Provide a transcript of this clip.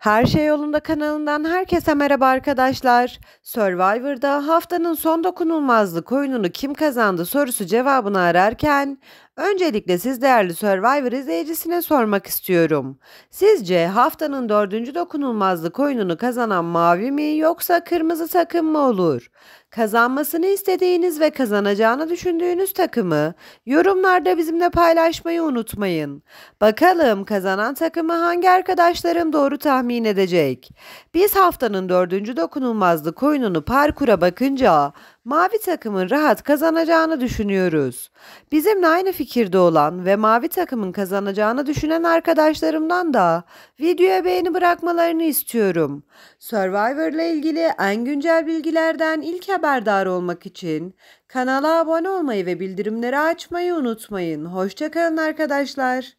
Her Şey Yolunda kanalından herkese merhaba arkadaşlar. Survivor'da haftanın son dokunulmazlık oyununu kim kazandı sorusu cevabını ararken Öncelikle siz değerli Survivor izleyicisine sormak istiyorum. Sizce haftanın dördüncü dokunulmazlık oyununu kazanan mavi mi yoksa kırmızı takım mı olur? Kazanmasını istediğiniz ve kazanacağını düşündüğünüz takımı yorumlarda bizimle paylaşmayı unutmayın. Bakalım kazanan takımı hangi arkadaşlarım doğru tahmin edecek? Biz haftanın dördüncü dokunulmazlık oyununu parkura bakınca mavi takımın rahat kazanacağını düşünüyoruz. Bizimle aynı fikirde olan ve mavi takımın kazanacağını düşünen arkadaşlarımdan da videoya beğeni bırakmalarını istiyorum. Survivor ile ilgili en güncel bilgilerden ilk haberdar olmak için kanala abone olmayı ve bildirimleri açmayı unutmayın. Hoşçakalın arkadaşlar.